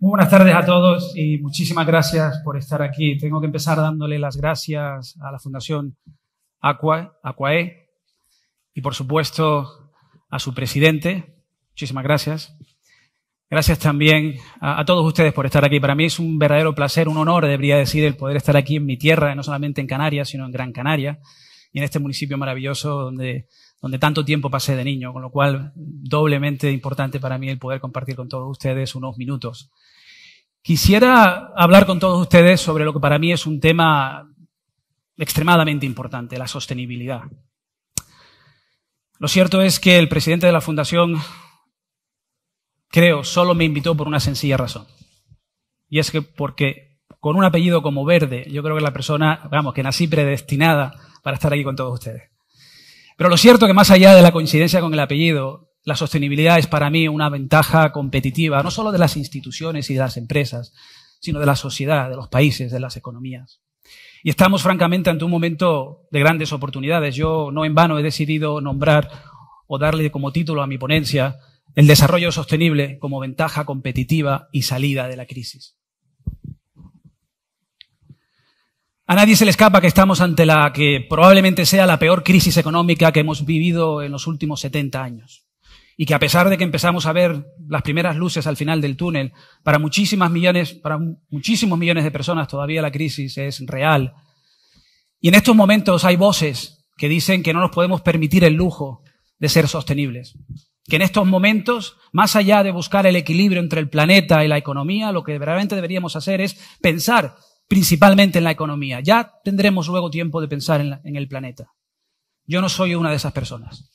Muy buenas tardes a todos y muchísimas gracias por estar aquí. Tengo que empezar dándole las gracias a la Fundación Aqua, Aquae y por supuesto a su presidente. Muchísimas gracias. Gracias también a, a, todos ustedes por estar aquí. Para mí es un verdadero placer, un honor, debería decir, el poder estar aquí en mi tierra, no solamente en Canarias, sino en Gran Canaria y en este municipio maravilloso donde, donde tanto tiempo pasé de niño, con lo cual doblemente importante para mí el poder compartir con todos ustedes unos minutos Quisiera hablar con todos ustedes sobre lo que para mí es un tema extremadamente importante, la sostenibilidad. Lo cierto es que el presidente de la fundación, creo, solo me invitó por una sencilla razón. Y es que porque con un apellido como Verde, yo creo que la persona, vamos, que nací predestinada para estar aquí con todos ustedes. Pero lo cierto es que más allá de la coincidencia con el apellido, la sostenibilidad es para mí una ventaja competitiva, no solo de las instituciones y de las empresas, sino de la sociedad, de los países, de las economías. Y estamos francamente ante un momento de grandes oportunidades. Yo no en vano he decidido nombrar o darle como título a mi ponencia el desarrollo sostenible como ventaja competitiva y salida de la crisis. A nadie se le escapa que estamos ante la que probablemente sea la peor crisis económica que hemos vivido en los últimos 70 años y que a pesar de que empezamos a ver las primeras luces al final del túnel, para muchísimas millones, para muchísimos millones de personas todavía la crisis es real. Y en estos momentos hay voces que dicen que no nos podemos permitir el lujo de ser sostenibles. Que en estos momentos, más allá de buscar el equilibrio entre el planeta y la economía, lo que verdaderamente deberíamos hacer es pensar principalmente en la economía. Ya tendremos luego tiempo de pensar en, en el planeta. Yo no soy una de esas personas.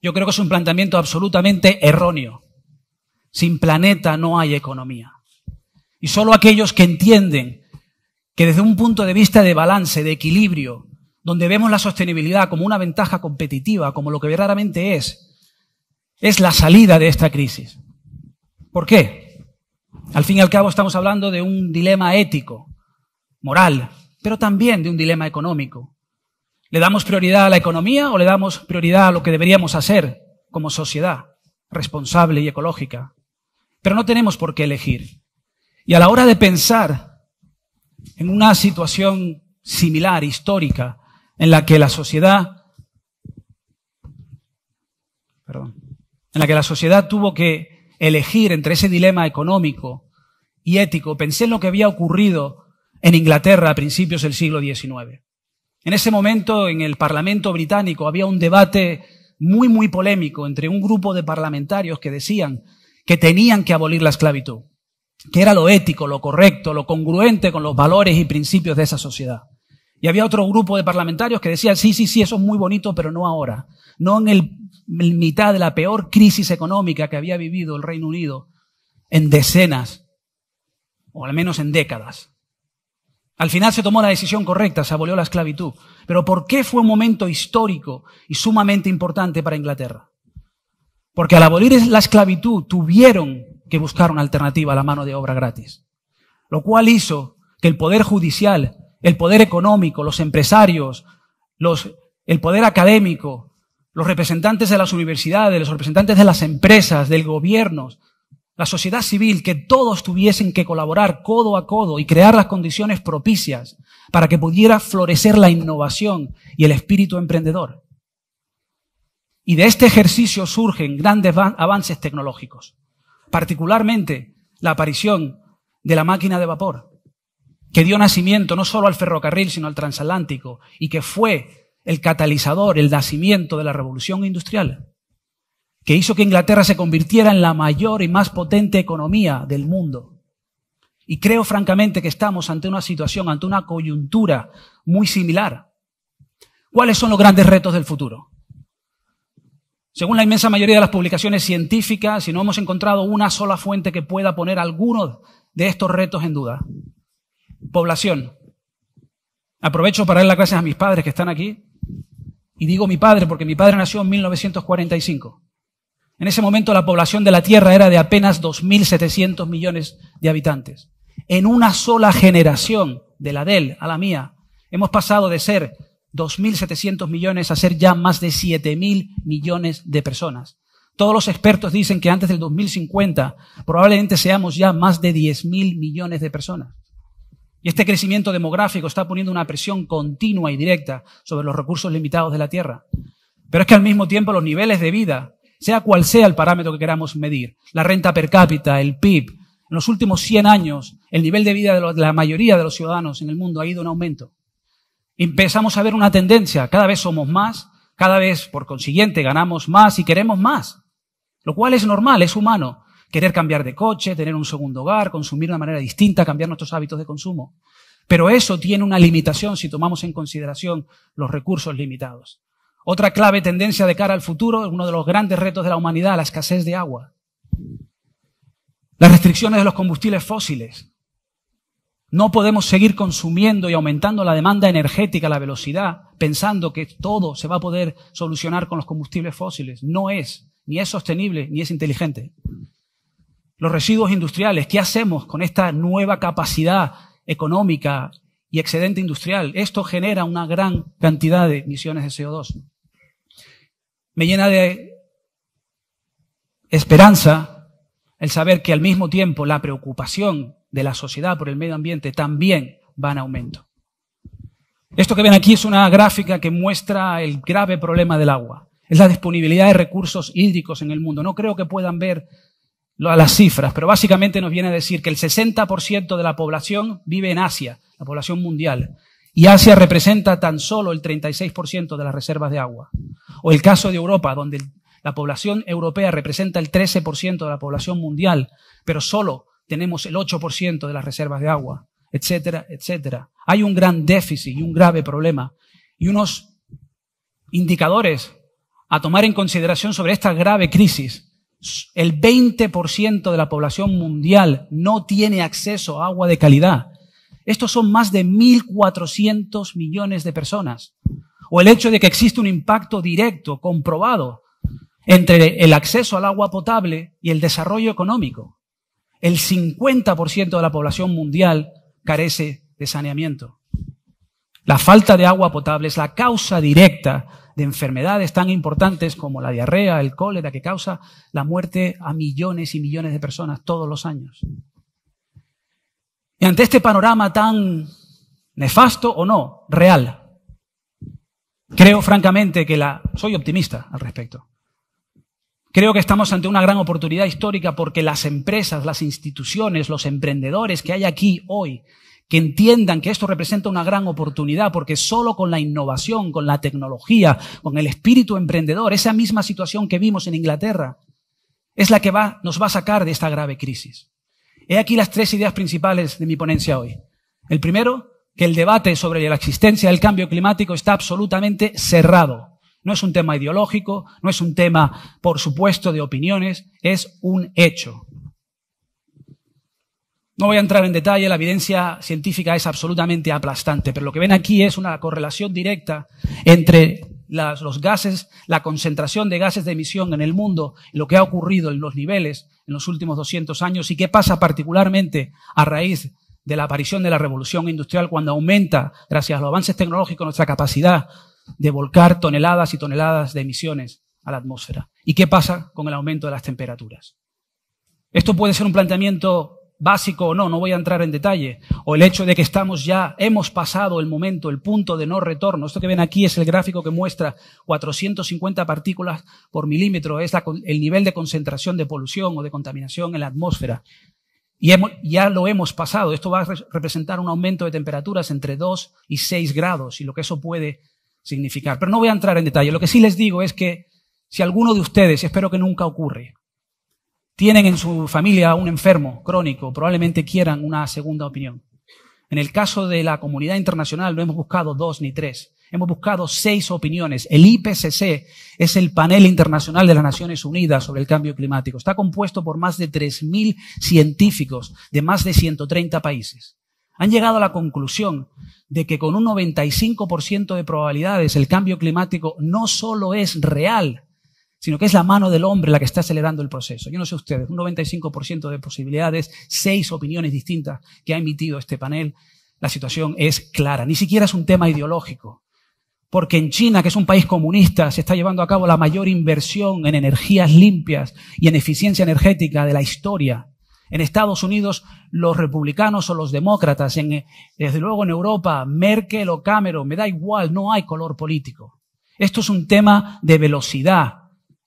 Yo creo que es un planteamiento absolutamente erróneo. Sin planeta no hay economía. Y solo aquellos que entienden que desde un punto de vista de balance, de equilibrio, donde vemos la sostenibilidad como una ventaja competitiva, como lo que verdaderamente es, es la salida de esta crisis. ¿Por qué? Al fin y al cabo estamos hablando de un dilema ético, moral, pero también de un dilema económico. ¿Le damos prioridad a la economía o le damos prioridad a lo que deberíamos hacer como sociedad responsable y ecológica? Pero no tenemos por qué elegir. Y a la hora de pensar en una situación similar, histórica, en la que la sociedad, perdón, en la que la sociedad tuvo que elegir entre ese dilema económico y ético, pensé en lo que había ocurrido en Inglaterra a principios del siglo XIX. En ese momento, en el Parlamento británico, había un debate muy, muy polémico entre un grupo de parlamentarios que decían que tenían que abolir la esclavitud, que era lo ético, lo correcto, lo congruente con los valores y principios de esa sociedad. Y había otro grupo de parlamentarios que decían, sí, sí, sí, eso es muy bonito, pero no ahora, no en el, mitad de la peor crisis económica que había vivido el Reino Unido en decenas, o al menos en décadas. Al final se tomó la decisión correcta, se abolió la esclavitud. Pero ¿por qué fue un momento histórico y sumamente importante para Inglaterra? Porque al abolir la esclavitud tuvieron que buscar una alternativa a la mano de obra gratis. Lo cual hizo que el poder judicial, el poder económico, los empresarios, los, el poder académico, los representantes de las universidades, los representantes de las empresas, del gobierno, la sociedad civil, que todos tuviesen que colaborar codo a codo y crear las condiciones propicias para que pudiera florecer la innovación y el espíritu emprendedor. Y de este ejercicio surgen grandes avances tecnológicos, particularmente la aparición de la máquina de vapor, que dio nacimiento no solo al ferrocarril, sino al transatlántico, y que fue el catalizador, el nacimiento de la revolución industrial que hizo que Inglaterra se convirtiera en la mayor y más potente economía del mundo. Y creo francamente que estamos ante una situación, ante una coyuntura muy similar. ¿Cuáles son los grandes retos del futuro? Según la inmensa mayoría de las publicaciones científicas, si no hemos encontrado una sola fuente que pueda poner algunos de estos retos en duda. Población. Aprovecho para dar las gracias a mis padres que están aquí. Y digo mi padre porque mi padre nació en 1945. En ese momento la población de la Tierra era de apenas 2.700 millones de habitantes. En una sola generación, de la del a la mía, hemos pasado de ser 2.700 millones a ser ya más de 7.000 millones de personas. Todos los expertos dicen que antes del 2050 probablemente seamos ya más de 10.000 millones de personas. Y este crecimiento demográfico está poniendo una presión continua y directa sobre los recursos limitados de la Tierra. Pero es que al mismo tiempo los niveles de vida sea cual sea el parámetro que queramos medir, la renta per cápita, el PIB, en los últimos 100 años el nivel de vida de la mayoría de los ciudadanos en el mundo ha ido en aumento. Empezamos a ver una tendencia, cada vez somos más, cada vez por consiguiente ganamos más y queremos más, lo cual es normal, es humano. Querer cambiar de coche, tener un segundo hogar, consumir de una manera distinta, cambiar nuestros hábitos de consumo. Pero eso tiene una limitación si tomamos en consideración los recursos limitados. Otra clave tendencia de cara al futuro, es uno de los grandes retos de la humanidad, la escasez de agua. Las restricciones de los combustibles fósiles. No podemos seguir consumiendo y aumentando la demanda energética, la velocidad, pensando que todo se va a poder solucionar con los combustibles fósiles. No es, ni es sostenible, ni es inteligente. Los residuos industriales, ¿qué hacemos con esta nueva capacidad económica y excedente industrial? Esto genera una gran cantidad de emisiones de CO2 me llena de esperanza el saber que al mismo tiempo la preocupación de la sociedad por el medio ambiente también va en aumento. Esto que ven aquí es una gráfica que muestra el grave problema del agua. Es la disponibilidad de recursos hídricos en el mundo. No creo que puedan ver las cifras, pero básicamente nos viene a decir que el 60% de la población vive en Asia, la población mundial, y Asia representa tan solo el 36% de las reservas de agua. O el caso de Europa, donde la población europea representa el 13% de la población mundial, pero solo tenemos el 8% de las reservas de agua, etcétera, etcétera. Hay un gran déficit y un grave problema y unos indicadores a tomar en consideración sobre esta grave crisis. El 20% de la población mundial no tiene acceso a agua de calidad. Estos son más de 1.400 millones de personas o el hecho de que existe un impacto directo, comprobado, entre el acceso al agua potable y el desarrollo económico. El 50% de la población mundial carece de saneamiento. La falta de agua potable es la causa directa de enfermedades tan importantes como la diarrea, el cólera, que causa la muerte a millones y millones de personas todos los años. Y ante este panorama tan nefasto o no, real, Creo francamente que la... Soy optimista al respecto. Creo que estamos ante una gran oportunidad histórica porque las empresas, las instituciones, los emprendedores que hay aquí hoy, que entiendan que esto representa una gran oportunidad, porque solo con la innovación, con la tecnología, con el espíritu emprendedor, esa misma situación que vimos en Inglaterra, es la que va, nos va a sacar de esta grave crisis. He aquí las tres ideas principales de mi ponencia hoy. El primero, que el debate sobre la existencia del cambio climático está absolutamente cerrado. No es un tema ideológico, no es un tema, por supuesto, de opiniones, es un hecho. No voy a entrar en detalle, la evidencia científica es absolutamente aplastante, pero lo que ven aquí es una correlación directa entre los gases, la concentración de gases de emisión en el mundo, lo que ha ocurrido en los niveles en los últimos 200 años y qué pasa particularmente a raíz de la aparición de la revolución industrial, cuando aumenta, gracias a los avances tecnológicos, nuestra capacidad de volcar toneladas y toneladas de emisiones a la atmósfera. ¿Y qué pasa con el aumento de las temperaturas? Esto puede ser un planteamiento básico o no, no voy a entrar en detalle, o el hecho de que estamos ya, hemos pasado el momento, el punto de no retorno. Esto que ven aquí es el gráfico que muestra 450 partículas por milímetro, es el nivel de concentración de polución o de contaminación en la atmósfera. Y ya lo hemos pasado. Esto va a representar un aumento de temperaturas entre 2 y 6 grados y lo que eso puede significar. Pero no voy a entrar en detalle. Lo que sí les digo es que si alguno de ustedes, espero que nunca ocurre, tienen en su familia un enfermo crónico, probablemente quieran una segunda opinión. En el caso de la comunidad internacional no hemos buscado dos ni tres, hemos buscado seis opiniones. El IPCC es el panel internacional de las Naciones Unidas sobre el cambio climático. Está compuesto por más de 3.000 científicos de más de 130 países. Han llegado a la conclusión de que con un 95% de probabilidades el cambio climático no solo es real, sino que es la mano del hombre la que está acelerando el proceso. Yo no sé ustedes, un 95% de posibilidades, seis opiniones distintas que ha emitido este panel. La situación es clara, ni siquiera es un tema ideológico. Porque en China, que es un país comunista, se está llevando a cabo la mayor inversión en energías limpias y en eficiencia energética de la historia. En Estados Unidos, los republicanos o los demócratas, en, eh, desde luego en Europa, Merkel o Cameron, me da igual, no hay color político. Esto es un tema de velocidad,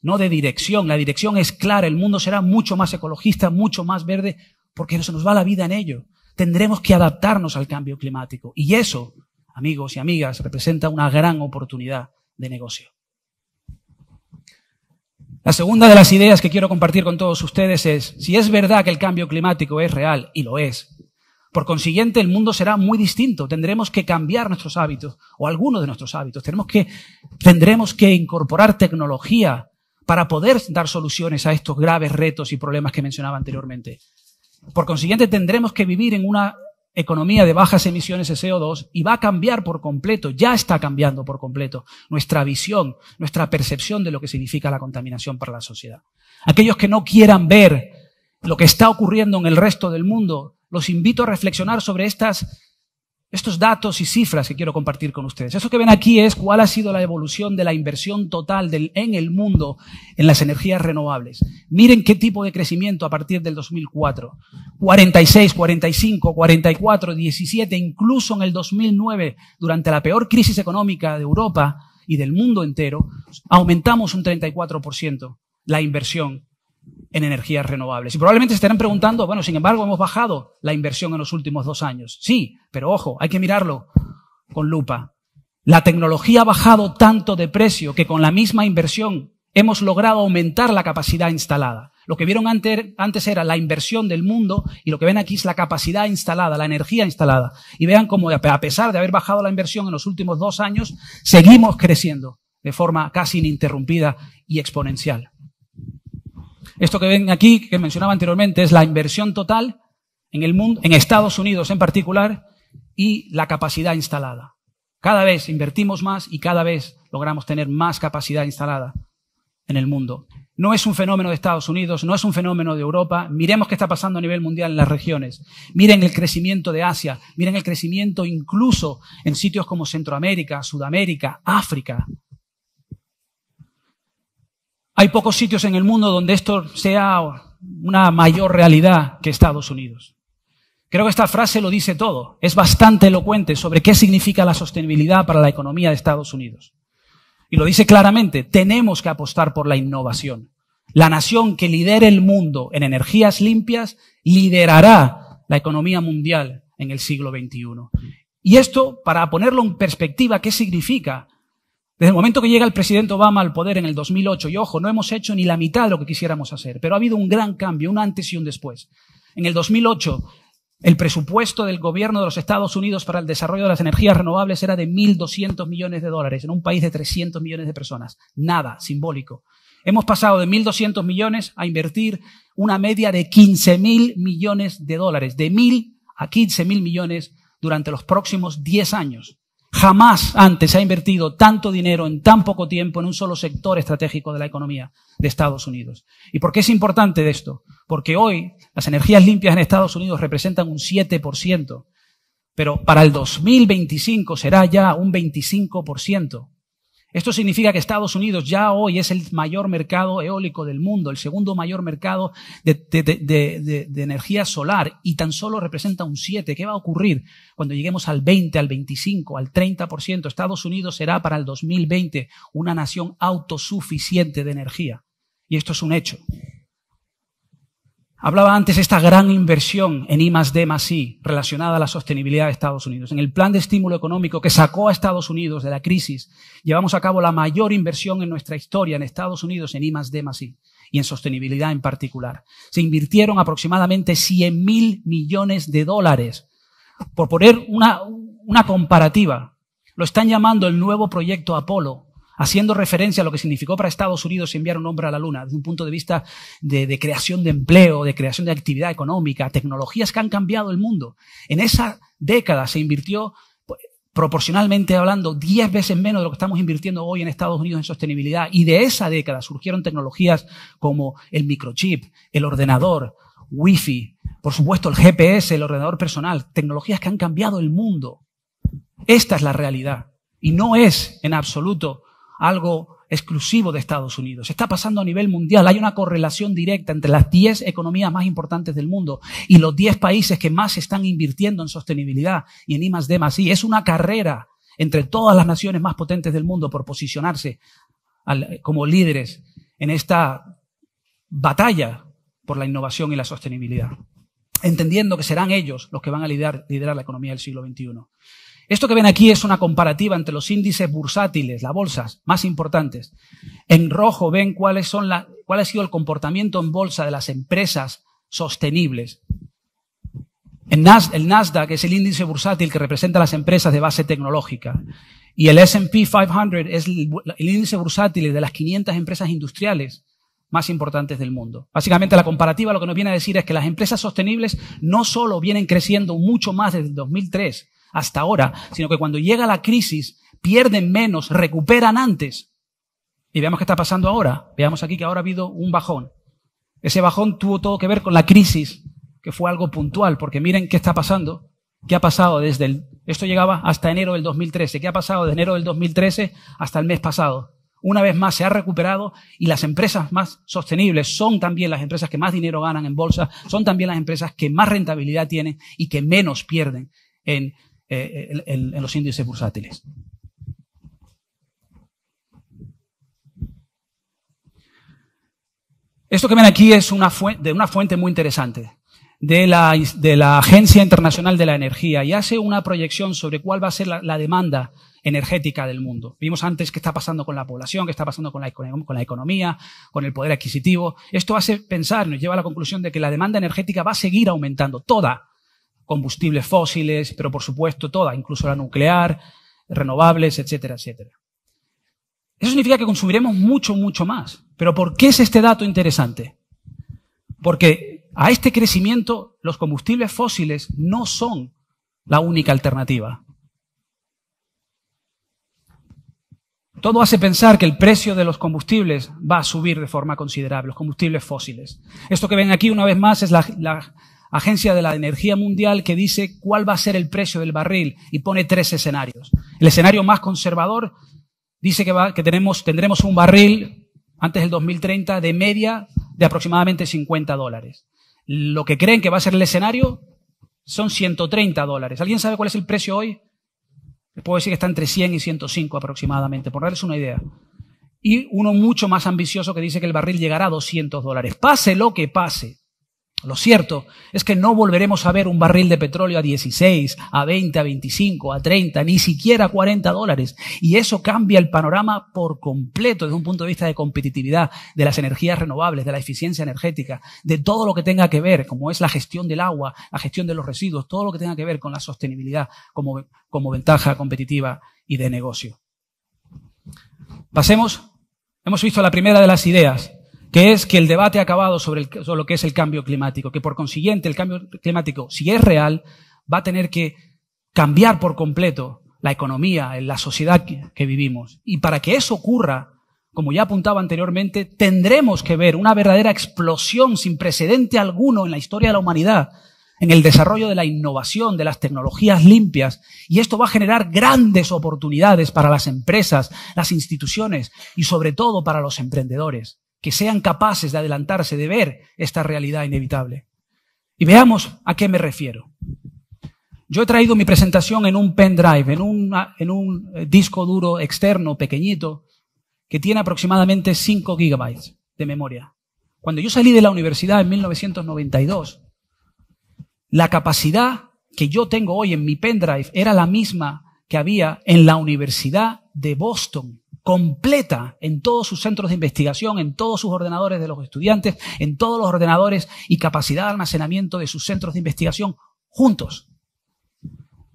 no de dirección. La dirección es clara, el mundo será mucho más ecologista, mucho más verde, porque se nos va la vida en ello. Tendremos que adaptarnos al cambio climático. Y eso amigos y amigas, representa una gran oportunidad de negocio. La segunda de las ideas que quiero compartir con todos ustedes es, si es verdad que el cambio climático es real, y lo es, por consiguiente el mundo será muy distinto, tendremos que cambiar nuestros hábitos o algunos de nuestros hábitos, tenemos que, tendremos que incorporar tecnología para poder dar soluciones a estos graves retos y problemas que mencionaba anteriormente. Por consiguiente tendremos que vivir en una economía de bajas emisiones de CO2 y va a cambiar por completo, ya está cambiando por completo nuestra visión, nuestra percepción de lo que significa la contaminación para la sociedad. Aquellos que no quieran ver lo que está ocurriendo en el resto del mundo, los invito a reflexionar sobre estas estos datos y cifras que quiero compartir con ustedes. Eso que ven aquí es cuál ha sido la evolución de la inversión total en el mundo en las energías renovables. Miren qué tipo de crecimiento a partir del 2004. 46, 45, 44, 17, incluso en el 2009, durante la peor crisis económica de Europa y del mundo entero, aumentamos un 34% la inversión en energías renovables. Y probablemente estarán preguntando, bueno, sin embargo, hemos bajado la inversión en los últimos dos años. Sí, pero ojo, hay que mirarlo con lupa. La tecnología ha bajado tanto de precio que con la misma inversión hemos logrado aumentar la capacidad instalada. Lo que vieron antes era la inversión del mundo y lo que ven aquí es la capacidad instalada, la energía instalada. Y vean cómo, a pesar de haber bajado la inversión en los últimos dos años, seguimos creciendo de forma casi ininterrumpida y exponencial. Esto que ven aquí, que mencionaba anteriormente, es la inversión total en el mundo, en Estados Unidos en particular, y la capacidad instalada. Cada vez invertimos más y cada vez logramos tener más capacidad instalada en el mundo. No es un fenómeno de Estados Unidos, no es un fenómeno de Europa. Miremos qué está pasando a nivel mundial en las regiones. Miren el crecimiento de Asia, miren el crecimiento incluso en sitios como Centroamérica, Sudamérica, África. Hay pocos sitios en el mundo donde esto sea una mayor realidad que Estados Unidos. Creo que esta frase lo dice todo. Es bastante elocuente sobre qué significa la sostenibilidad para la economía de Estados Unidos. Y lo dice claramente, tenemos que apostar por la innovación. La nación que lidere el mundo en energías limpias liderará la economía mundial en el siglo XXI. Y esto, para ponerlo en perspectiva, ¿qué significa? Desde el momento que llega el presidente Obama al poder en el 2008, y ojo, no hemos hecho ni la mitad de lo que quisiéramos hacer, pero ha habido un gran cambio, un antes y un después. En el 2008, el presupuesto del gobierno de los Estados Unidos para el desarrollo de las energías renovables era de 1.200 millones de dólares en un país de 300 millones de personas. Nada, simbólico. Hemos pasado de 1.200 millones a invertir una media de 15.000 millones de dólares, de 1.000 a 15.000 millones durante los próximos 10 años. Jamás antes se ha invertido tanto dinero en tan poco tiempo en un solo sector estratégico de la economía de Estados Unidos. ¿Y por qué es importante esto? Porque hoy las energías limpias en Estados Unidos representan un 7%, pero para el 2025 será ya un 25%. Esto significa que Estados Unidos ya hoy es el mayor mercado eólico del mundo, el segundo mayor mercado de, energía solar y tan solo representa un 7. ¿Qué va a ocurrir cuando lleguemos al 20, al 25, al 30%? Estados Unidos será para el 2020 una nación autosuficiente de energía. Y esto es un hecho. Hablaba antes de esta gran inversión en I más D I relacionada a la sostenibilidad de Estados Unidos. En el plan de estímulo económico que sacó a Estados Unidos de la crisis, llevamos a cabo la mayor inversión en nuestra historia en Estados Unidos en I más D I y en sostenibilidad en particular. Se invirtieron aproximadamente 100 mil millones de dólares. Por poner una, una comparativa, lo están llamando el nuevo proyecto Apolo, haciendo referencia a lo que significó para Estados Unidos enviar un hombre a la Luna, desde un punto de vista de, creación de empleo, de creación de actividad económica, tecnologías que han cambiado el mundo. En esa década se invirtió pues, proporcionalmente hablando, 10 veces menos de lo que estamos invirtiendo hoy en Estados Unidos en sostenibilidad. Y de esa década surgieron tecnologías como el microchip, el ordenador, Wi-Fi, por supuesto el GPS, el ordenador personal, tecnologías que han cambiado el mundo. Esta es la realidad. Y no es en absoluto algo exclusivo de Estados Unidos. Está pasando a nivel mundial. Hay una correlación directa entre las 10 economías más importantes del mundo y los 10 países que más están invirtiendo en sostenibilidad y en I más D más Es una carrera entre todas las naciones más potentes del mundo por posicionarse como líderes en esta batalla por la innovación y la sostenibilidad entendiendo que serán ellos los que van a liderar la economía del siglo XXI. Esto que ven aquí es una comparativa entre los índices bursátiles, las bolsas más importantes. En rojo ven cuáles son cuál ha sido el comportamiento en bolsa de las empresas sostenibles. El, Nasdaq es el índice bursátil que representa las empresas de base tecnológica. Y el S&P 500 es el, el índice bursátil de las 500 empresas industriales más importantes del mundo. Básicamente la comparativa lo que nos viene a decir es que las empresas sostenibles no solo vienen creciendo mucho más desde el 2003, hasta ahora, sino que cuando llega la crisis pierden menos, recuperan antes. Y veamos qué está pasando ahora. Veamos aquí que ahora ha habido un bajón. Ese bajón tuvo todo que ver con la crisis, que fue algo puntual, porque miren qué está pasando, qué ha pasado desde el... Esto llegaba hasta enero del 2013. ¿Qué ha pasado de enero del 2013 hasta el mes pasado? Una vez más se ha recuperado y las empresas más sostenibles son también las empresas que más dinero ganan en bolsa, son también las empresas que más rentabilidad tienen y que menos pierden en en eh, los índices bursátiles. Esto que ven aquí es una de una fuente muy interesante de la, de la, Agencia Internacional de la Energía y hace una proyección sobre cuál va a ser la, demanda energética del mundo. Vimos antes qué está pasando con la población, qué está pasando con la, con la, economía, con el poder adquisitivo. Esto hace pensar, nos lleva a la conclusión de que la demanda energética va a seguir aumentando, toda, combustibles fósiles, pero por supuesto toda, incluso la nuclear, renovables, etcétera, etcétera. Eso significa que consumiremos mucho, mucho más. Pero ¿por qué es este dato interesante? Porque a este crecimiento los combustibles fósiles no son la única alternativa. Todo hace pensar que el precio de los combustibles va a subir de forma considerable, los combustibles fósiles. Esto que ven aquí una vez más es la, la, Agencia de la Energía Mundial que dice cuál va a ser el precio del barril y pone tres escenarios. El escenario más conservador dice que, va, que tenemos, tendremos un barril antes del 2030 de media de aproximadamente 50 dólares. Lo que creen que va a ser el escenario son 130 dólares. ¿Alguien sabe cuál es el precio hoy? Les puedo decir que está entre 100 y 105 aproximadamente, por darles una idea. Y uno mucho más ambicioso que dice que el barril llegará a 200 dólares. Pase lo que pase, lo cierto es que no volveremos a ver un barril de petróleo a 16, a 20, a 25, a 30, ni siquiera a 40 dólares. Y eso cambia el panorama por completo desde un punto de vista de competitividad, de las energías renovables, de la eficiencia energética, de todo lo que tenga que ver, como es la gestión del agua, la gestión de los residuos, todo lo que tenga que ver con la sostenibilidad como, como ventaja competitiva y de negocio. Pasemos, hemos visto la primera de las ideas, que es que el debate ha acabado sobre, lo que es el cambio climático, que por consiguiente el cambio climático, si es real, va a tener que cambiar por completo la economía, la sociedad que vivimos. Y para que eso ocurra, como ya apuntaba anteriormente, tendremos que ver una verdadera explosión sin precedente alguno en la historia de la humanidad, en el desarrollo de la innovación, de las tecnologías limpias, y esto va a generar grandes oportunidades para las empresas, las instituciones y sobre todo para los emprendedores que sean capaces de adelantarse, de ver esta realidad inevitable. Y veamos a qué me refiero. Yo he traído mi presentación en un pendrive, en, en un eh, disco duro externo pequeñito, que tiene aproximadamente 5 gigabytes de memoria. Cuando yo salí de la universidad en 1992, la capacidad que yo tengo hoy en mi pendrive era la misma que había en la Universidad de Boston completa en todos sus centros de investigación, en todos sus ordenadores de los estudiantes, en todos los ordenadores y capacidad de almacenamiento de sus centros de investigación juntos.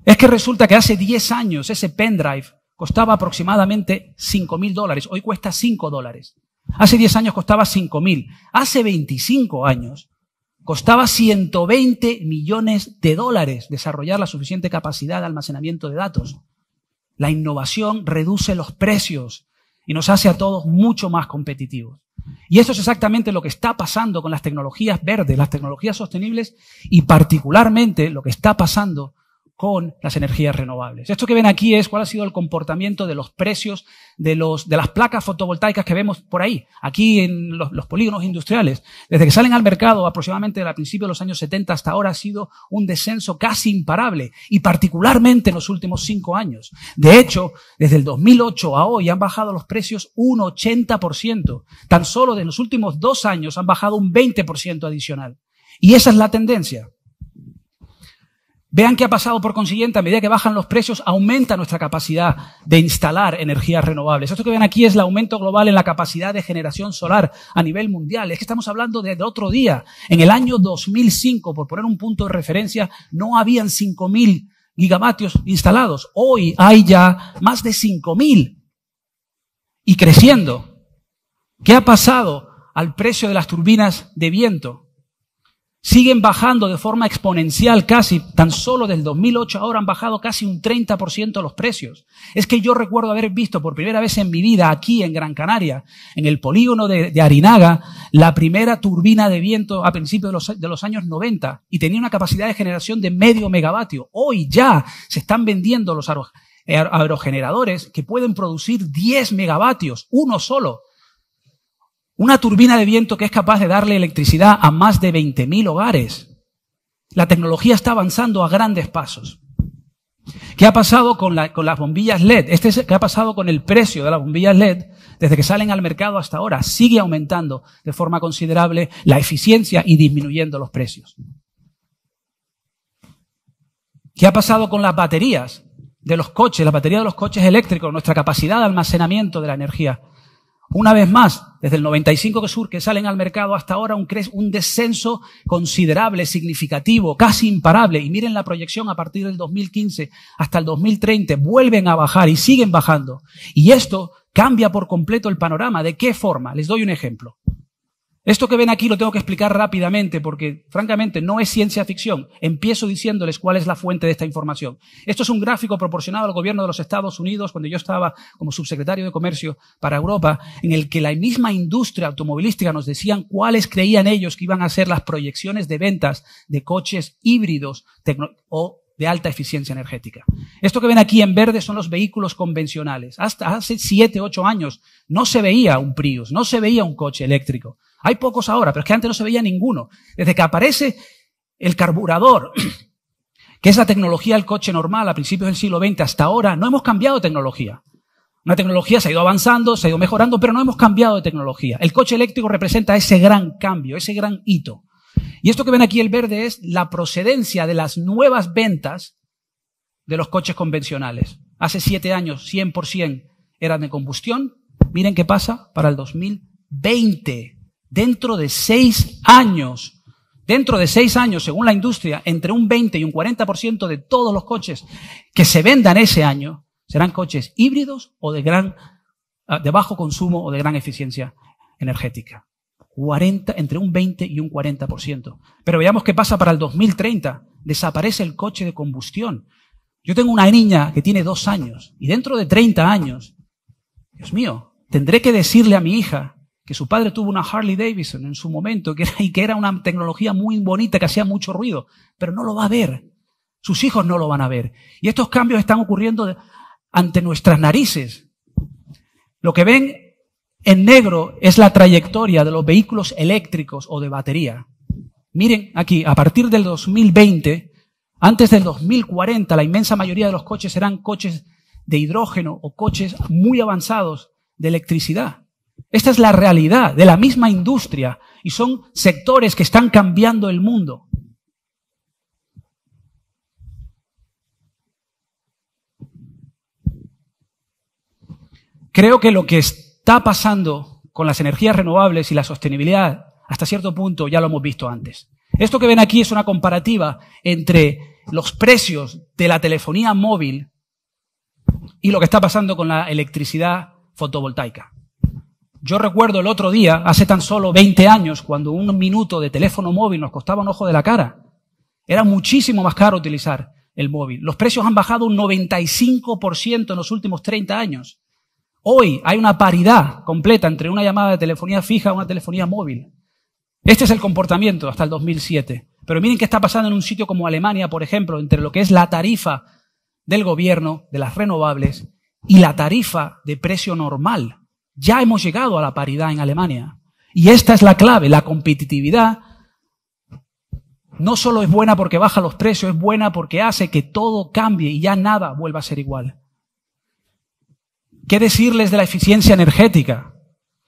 Es que resulta que hace 10 años ese pendrive costaba aproximadamente 5 mil dólares, hoy cuesta 5 dólares. Hace 10 años costaba 5 mil, hace 25 años costaba 120 millones de dólares desarrollar la suficiente capacidad de almacenamiento de datos. La innovación reduce los precios y nos hace a todos mucho más competitivos. Y eso es exactamente lo que está pasando con las tecnologías verdes, las tecnologías sostenibles y particularmente lo que está pasando con las energías renovables. Esto que ven aquí es cuál ha sido el comportamiento de los precios de, los, de las placas fotovoltaicas que vemos por ahí, aquí en los, polígonos industriales. Desde que salen al mercado aproximadamente a principios de los años 70 hasta ahora ha sido un descenso casi imparable y particularmente en los últimos cinco años. De hecho, desde el 2008 a hoy han bajado los precios un 80%. Tan solo en los últimos dos años han bajado un 20% adicional. Y esa es la tendencia. Vean qué ha pasado por consiguiente, a medida que bajan los precios, aumenta nuestra capacidad de instalar energías renovables. Esto que ven aquí es el aumento global en la capacidad de generación solar a nivel mundial. Es que estamos hablando de otro día. En el año 2005, por poner un punto de referencia, no habían 5.000 gigavatios instalados. Hoy hay ya más de 5.000 y creciendo. ¿Qué ha pasado al precio de las turbinas de viento? siguen bajando de forma exponencial casi, tan solo del 2008 ahora han bajado casi un 30% los precios. Es que yo recuerdo haber visto por primera vez en mi vida aquí en Gran Canaria, en el polígono de, Arinaga, la primera turbina de viento a principios de los, de los años 90 y tenía una capacidad de generación de medio megavatio. Hoy ya se están vendiendo los eh, aerogeneradores que pueden producir 10 megavatios, uno solo. Una turbina de viento que es capaz de darle electricidad a más de 20.000 hogares. La tecnología está avanzando a grandes pasos. ¿Qué ha pasado con, las bombillas LED? Este ¿Qué ha pasado con el precio de las bombillas LED desde que salen al mercado hasta ahora? Sigue aumentando de forma considerable la eficiencia y disminuyendo los precios. ¿Qué ha pasado con las baterías de los coches, la batería de los coches eléctricos, nuestra capacidad de almacenamiento de la energía? Una vez más, desde el 95 que sur que salen al mercado hasta ahora un, un descenso considerable, significativo, casi imparable. Y miren la proyección a partir del 2015 hasta el 2030, vuelven a bajar y siguen bajando. Y esto cambia por completo el panorama. ¿De qué forma? Les doy un ejemplo. Esto que ven aquí lo tengo que explicar rápidamente porque, francamente, no es ciencia ficción. Empiezo diciéndoles cuál es la fuente de esta información. Esto es un gráfico proporcionado al gobierno de los Estados Unidos cuando yo estaba como subsecretario de Comercio para Europa, en el que la misma industria automovilística nos decían cuáles creían ellos que iban a ser las proyecciones de ventas de coches híbridos o de alta eficiencia energética. Esto que ven aquí en verde son los vehículos convencionales. Hasta hace siete, ocho años no se veía un Prius, no se veía un coche eléctrico. Hay pocos ahora, pero es que antes no se veía ninguno. Desde que aparece el carburador, que es la tecnología del coche normal a principios del siglo XX hasta ahora, no hemos cambiado de tecnología. Una tecnología se ha ido avanzando, se ha ido mejorando, pero no hemos cambiado de tecnología. El coche eléctrico representa ese gran cambio, ese gran hito. Y esto que ven aquí el verde es la procedencia de las nuevas ventas de los coches convencionales. Hace siete años, 100% eran de combustión. Miren qué pasa para el 2020 dentro de seis años, dentro de seis años, según la industria, entre un 20 y un 40% de todos los coches que se vendan ese año serán coches híbridos o de gran, ah, de bajo consumo o de gran eficiencia energética. 40, entre un 20 y un 40%. Pero veamos qué pasa para el 2030. Desaparece el coche de combustión. Yo tengo una niña que tiene dos años y dentro de 30 años, Dios mío, tendré que decirle a mi hija que su padre tuvo una Harley Davidson en su momento que era, y que era una tecnología muy bonita, que hacía mucho ruido, pero no lo va a ver. Sus hijos no lo van a ver. Y estos cambios están ocurriendo ante nuestras narices. Lo que ven en negro es la trayectoria de los vehículos eléctricos o de batería. Miren aquí, a partir del 2020, antes del 2040, la inmensa mayoría de los coches serán coches de hidrógeno o coches muy avanzados de electricidad. Esta es la realidad de la misma industria y son sectores que están cambiando el mundo. Creo que lo que está pasando con las energías renovables y la sostenibilidad, hasta cierto punto ya lo hemos visto antes. Esto que ven aquí es una comparativa entre los precios de la telefonía móvil y lo que está pasando con la electricidad fotovoltaica. Yo recuerdo el otro día, hace tan solo 20 años, cuando un minuto de teléfono móvil nos costaba un ojo de la cara. Era muchísimo más caro utilizar el móvil. Los precios han bajado un 95% en los últimos 30 años. Hoy hay una paridad completa entre una llamada de telefonía fija y una telefonía móvil. Este es el comportamiento hasta el 2007. Pero miren qué está pasando en un sitio como Alemania, por ejemplo, entre lo que es la tarifa del gobierno de las renovables y la tarifa de precio normal ya hemos llegado a la paridad en Alemania. Y esta es la clave, la competitividad no solo es buena porque baja los precios, es buena porque hace que todo cambie y ya nada vuelva a ser igual. ¿Qué decirles de la eficiencia energética?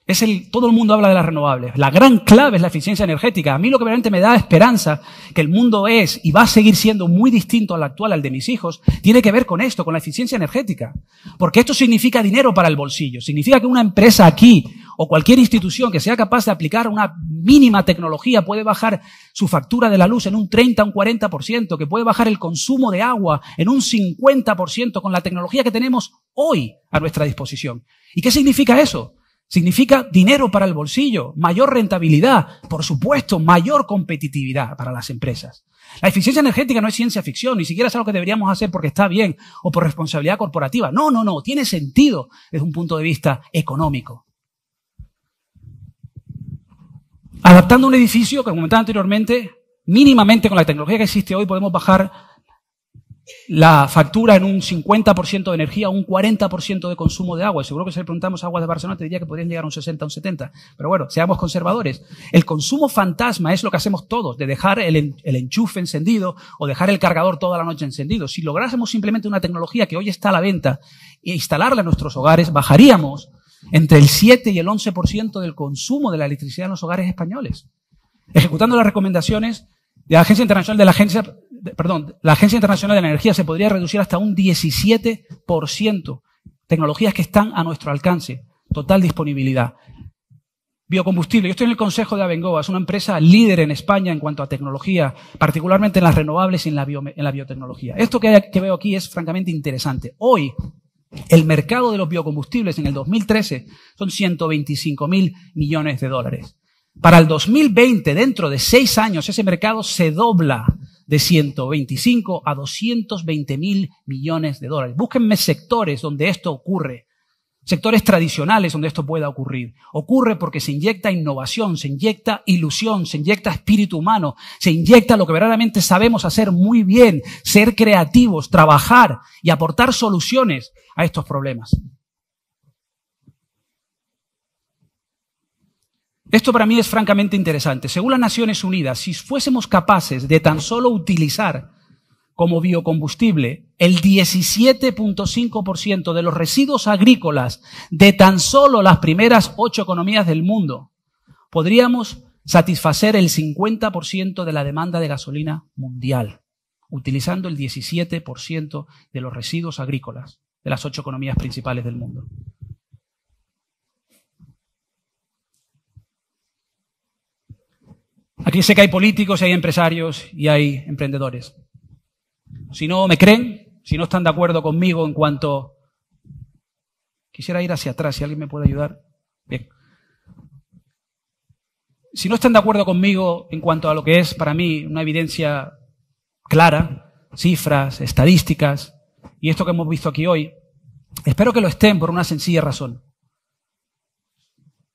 Es el, todo el mundo habla de las renovables. La gran clave es la eficiencia energética. A mí lo que realmente me da esperanza que el mundo es y va a seguir siendo muy distinto al actual, al de mis hijos, tiene que ver con esto, con la eficiencia energética. Porque esto significa dinero para el bolsillo. Significa que una empresa aquí o cualquier institución que sea capaz de aplicar una mínima tecnología puede bajar su factura de la luz en un 30, un 40%, que puede bajar el consumo de agua en un 50% con la tecnología que tenemos hoy a nuestra disposición. ¿Y qué significa eso? Significa dinero para el bolsillo, mayor rentabilidad, por supuesto, mayor competitividad para las empresas. La eficiencia energética no es ciencia ficción, ni siquiera es algo que deberíamos hacer porque está bien o por responsabilidad corporativa. No, no, no, tiene sentido desde un punto de vista económico. Adaptando un edificio, que comentaba anteriormente, mínimamente con la tecnología que existe hoy podemos bajar la factura en un 50% de energía, un 40% de consumo de agua. Seguro que si le preguntamos a Aguas de Barcelona te diría que podrían llegar a un 60, un 70. Pero bueno, seamos conservadores. El consumo fantasma es lo que hacemos todos, de dejar el, el enchufe encendido o dejar el cargador toda la noche encendido. Si lográsemos simplemente una tecnología que hoy está a la venta e instalarla en nuestros hogares, bajaríamos entre el 7 y el 11% del consumo de la electricidad en los hogares españoles. Ejecutando las recomendaciones de la Agencia Internacional de la Agencia perdón, la Agencia Internacional de la Energía se podría reducir hasta un 17%. Tecnologías que están a nuestro alcance, total disponibilidad. Biocombustible. Yo estoy en el Consejo de Abengoa, es una empresa líder en España en cuanto a tecnología, particularmente en las renovables y en la, biotecnología. Esto que, que veo aquí es francamente interesante. Hoy, el mercado de los biocombustibles en el 2013 son 125 mil millones de dólares. Para el 2020, dentro de seis años, ese mercado se dobla de 125 a 220 mil millones de dólares. Búsquenme sectores donde esto ocurre, sectores tradicionales donde esto pueda ocurrir. Ocurre porque se inyecta innovación, se inyecta ilusión, se inyecta espíritu humano, se inyecta lo que verdaderamente sabemos hacer muy bien, ser creativos, trabajar y aportar soluciones a estos problemas. Esto para mí es francamente interesante. Según las Naciones Unidas, si fuésemos capaces de tan solo utilizar como biocombustible el 17.5% de los residuos agrícolas de tan solo las primeras ocho economías del mundo, podríamos satisfacer el 50% de la demanda de gasolina mundial, utilizando el 17% de los residuos agrícolas de las ocho economías principales del mundo. Aquí sé que hay políticos y hay empresarios y hay emprendedores. Si no me creen, si no están de acuerdo conmigo en cuanto... Quisiera ir hacia atrás, si alguien me puede ayudar. Bien. Si no están de acuerdo conmigo en cuanto a lo que es para mí una evidencia clara, cifras, estadísticas, y esto que hemos visto aquí hoy, espero que lo estén por una sencilla razón.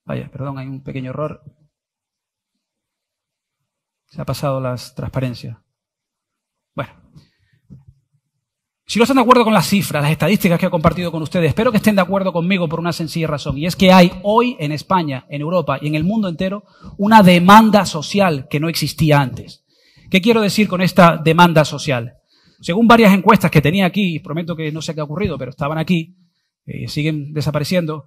Vaya, perdón, hay un pequeño error. Se ha pasado las transparencias. Bueno. Si no están de acuerdo con las cifras, las estadísticas que he compartido con ustedes, espero que estén de acuerdo conmigo por una sencilla razón. Y es que hay hoy en España, en Europa y en el mundo entero una demanda social que no existía antes. ¿Qué quiero decir con esta demanda social? Según varias encuestas que tenía aquí, y prometo que no sé qué ha ocurrido, pero estaban aquí, y eh, siguen desapareciendo,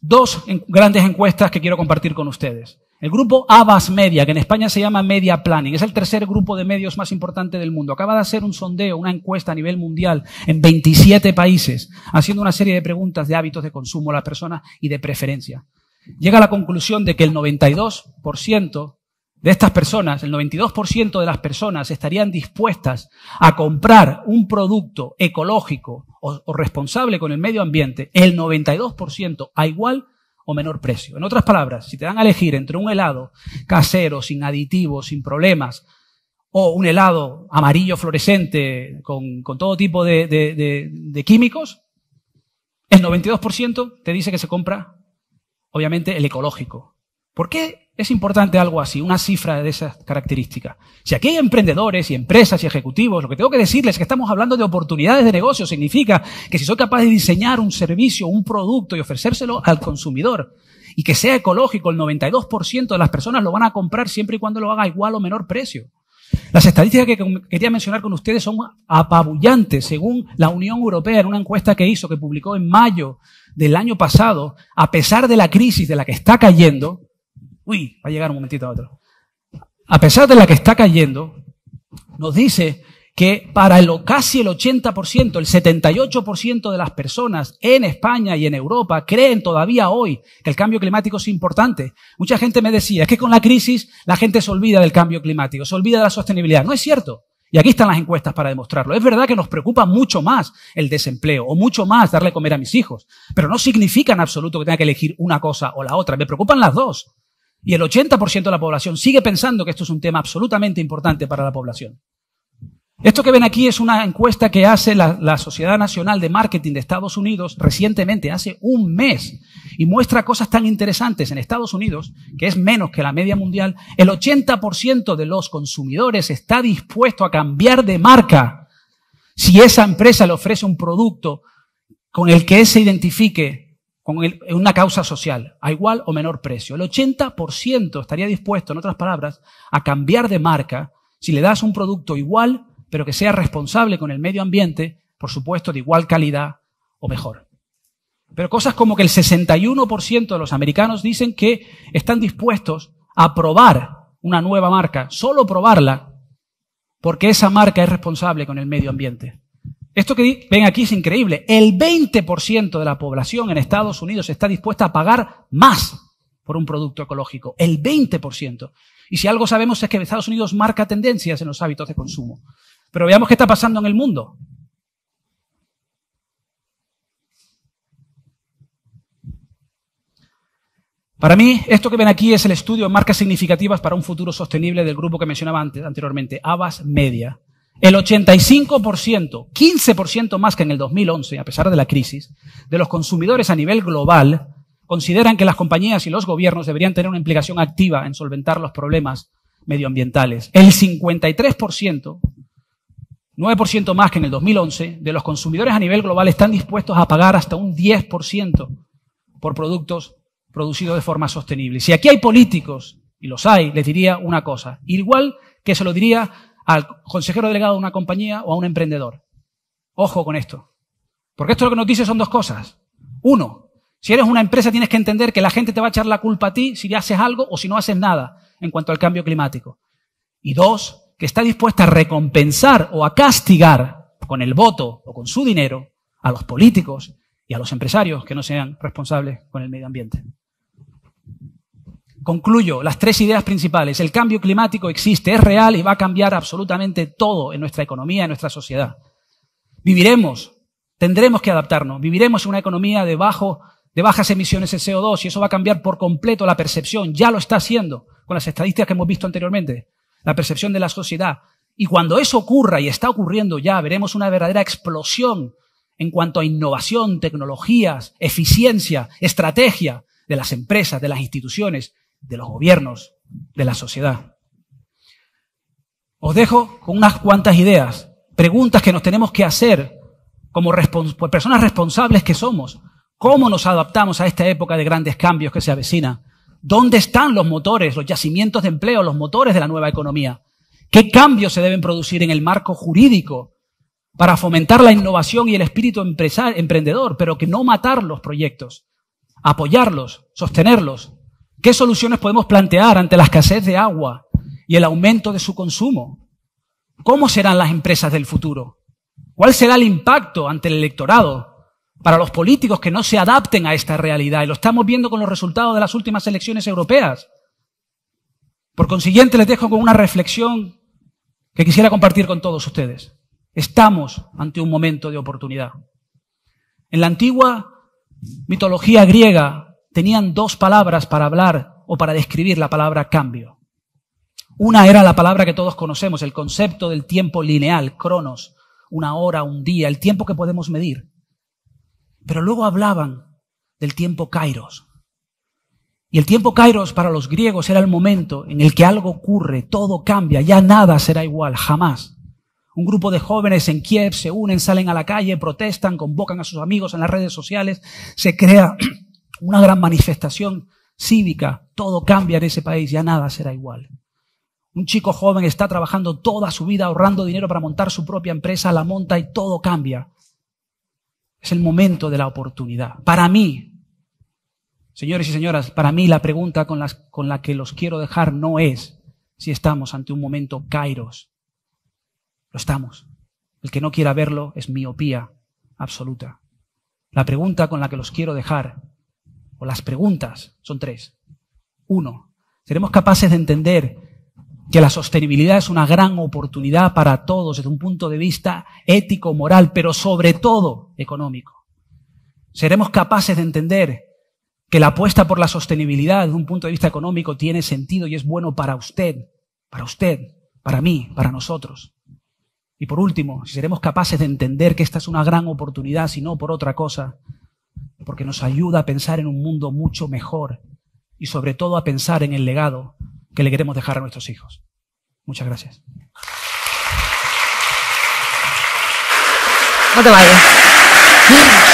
dos grandes encuestas que quiero compartir con ustedes. El grupo Abbas Media, que en España se llama Media Planning, es el tercer grupo de medios más importante del mundo. Acaba de hacer un sondeo, una encuesta a nivel mundial en 27 países, haciendo una serie de preguntas de hábitos de consumo a las personas y de preferencia. Llega a la conclusión de que el 92% de estas personas, el 92% de las personas estarían dispuestas a comprar un producto ecológico o, o responsable con el medio ambiente, el 92% a igual o menor precio. En otras palabras, si te dan a elegir entre un helado casero, sin aditivos, sin problemas, o un helado amarillo fluorescente con, todo tipo de, de, de químicos, el 92% te dice que se compra, obviamente, el ecológico. ¿Por qué es importante algo así, una cifra de esas características. Si aquí hay emprendedores y empresas y ejecutivos, lo que tengo que decirles es que estamos hablando de oportunidades de negocio. Significa que si soy capaz de diseñar un servicio, un producto y ofrecérselo al consumidor y que sea ecológico, el 92% de las personas lo van a comprar siempre y cuando lo haga igual o menor precio. Las estadísticas que quería mencionar con ustedes son apabullantes. Según la Unión Europea, en una encuesta que hizo, que publicó en mayo del año pasado, a pesar de la crisis de la que está cayendo, Uy, va a llegar un momentito a otro. A pesar de la que está cayendo, nos dice que para el, casi el 80%, el 78% de las personas en España y en Europa creen todavía hoy que el cambio climático es importante. Mucha gente me decía, es que con la crisis la gente se olvida del cambio climático, se olvida de la sostenibilidad. No es cierto. Y aquí están las encuestas para demostrarlo. Es verdad que nos preocupa mucho más el desempleo o mucho más darle comer a mis hijos, pero no significa en absoluto que tenga que elegir una cosa o la otra. Me preocupan las dos. Y el 80% de la población sigue pensando que esto es un tema absolutamente importante para la población. Esto que ven aquí es una encuesta que hace la, Sociedad Nacional de Marketing de Estados Unidos recientemente, hace un mes, y muestra cosas tan interesantes en Estados Unidos, que es menos que la media mundial, el 80% de los consumidores está dispuesto a cambiar de marca si esa empresa le ofrece un producto con el que se identifique con una causa social, a igual o menor precio. El 80% estaría dispuesto, en otras palabras, a cambiar de marca si le das un producto igual, pero que sea responsable con el medio ambiente, por supuesto, de igual calidad o mejor. Pero cosas como que el 61% de los americanos dicen que están dispuestos a probar una nueva marca, solo probarla, porque esa marca es responsable con el medio ambiente. Esto que ven aquí es increíble. El 20% de la población en Estados Unidos está dispuesta a pagar más por un producto ecológico. El 20%. Y si algo sabemos es que Estados Unidos marca tendencias en los hábitos de consumo. Pero veamos qué está pasando en el mundo. Para mí, esto que ven aquí es el estudio de marcas significativas para un futuro sostenible del grupo que mencionaba antes, anteriormente, Abas Media. El 85%, 15% más que en el 2011, a pesar de la crisis, de los consumidores a nivel global consideran que las compañías y los gobiernos deberían tener una implicación activa en solventar los problemas medioambientales. El 53%, 9% más que en el 2011, de los consumidores a nivel global están dispuestos a pagar hasta un 10% por productos producidos de forma sostenible. Si aquí hay políticos, y los hay, les diría una cosa, igual que se lo diría al consejero delegado de una compañía o a un emprendedor. Ojo con esto. Porque esto lo que nos dice son dos cosas. Uno, si eres una empresa tienes que entender que la gente te va a echar la culpa a ti si haces algo o si no haces nada en cuanto al cambio climático. Y dos, que está dispuesta a recompensar o a castigar con el voto o con su dinero a los políticos y a los empresarios que no sean responsables con el medio ambiente concluyo las tres ideas principales. El cambio climático existe, es real y va a cambiar absolutamente todo en nuestra economía, en nuestra sociedad. Viviremos, tendremos que adaptarnos, viviremos en una economía de, bajo, de bajas emisiones de CO2 y eso va a cambiar por completo la percepción, ya lo está haciendo con las estadísticas que hemos visto anteriormente, la percepción de la sociedad. Y cuando eso ocurra y está ocurriendo ya, veremos una verdadera explosión en cuanto a innovación, tecnologías, eficiencia, estrategia de las empresas, de las instituciones de los gobiernos, de la sociedad. Os dejo con unas cuantas ideas, preguntas que nos tenemos que hacer como pues, personas responsables que somos. ¿Cómo nos adaptamos a esta época de grandes cambios que se avecina? ¿Dónde están los motores, los yacimientos de empleo, los motores de la nueva economía? ¿Qué cambios se deben producir en el marco jurídico para fomentar la innovación y el espíritu emprendedor, pero que no matar los proyectos, apoyarlos, sostenerlos, ¿Qué soluciones podemos plantear ante la escasez de agua y el aumento de su consumo? ¿Cómo serán las empresas del futuro? ¿Cuál será el impacto ante el electorado para los políticos que no se adapten a esta realidad? Y lo estamos viendo con los resultados de las últimas elecciones europeas. Por consiguiente, les dejo con una reflexión que quisiera compartir con todos ustedes. Estamos ante un momento de oportunidad. En la antigua mitología griega, tenían dos palabras para hablar o para describir la palabra cambio. Una era la palabra que todos conocemos, el concepto del tiempo lineal, cronos, una hora, un día, el tiempo que podemos medir. Pero luego hablaban del tiempo kairos. Y el tiempo kairos para los griegos era el momento en el que algo ocurre, todo cambia, ya nada será igual, jamás. Un grupo de jóvenes en Kiev se unen, salen a la calle, protestan, convocan a sus amigos en las redes sociales, se crea una gran manifestación cívica, todo cambia en ese país, ya nada será igual. Un chico joven está trabajando toda su vida ahorrando dinero para montar su propia empresa, la monta y todo cambia. Es el momento de la oportunidad. Para mí, señores y señoras, para mí la pregunta con, la que los quiero dejar no es si estamos ante un momento kairos. Lo estamos. El que no quiera verlo es miopía absoluta. La pregunta con la que los quiero dejar o las preguntas, son tres. Uno, ¿seremos capaces de entender que la sostenibilidad es una gran oportunidad para todos desde un punto de vista ético, moral, pero sobre todo económico? ¿Seremos capaces de entender que la apuesta por la sostenibilidad desde un punto de vista económico tiene sentido y es bueno para usted, para usted, para mí, para nosotros? Y por último, seremos capaces de entender que esta es una gran oportunidad, si no por otra cosa, porque nos ayuda a pensar en un mundo mucho mejor y sobre todo a pensar en el legado que le queremos dejar a nuestros hijos. Muchas gracias. No te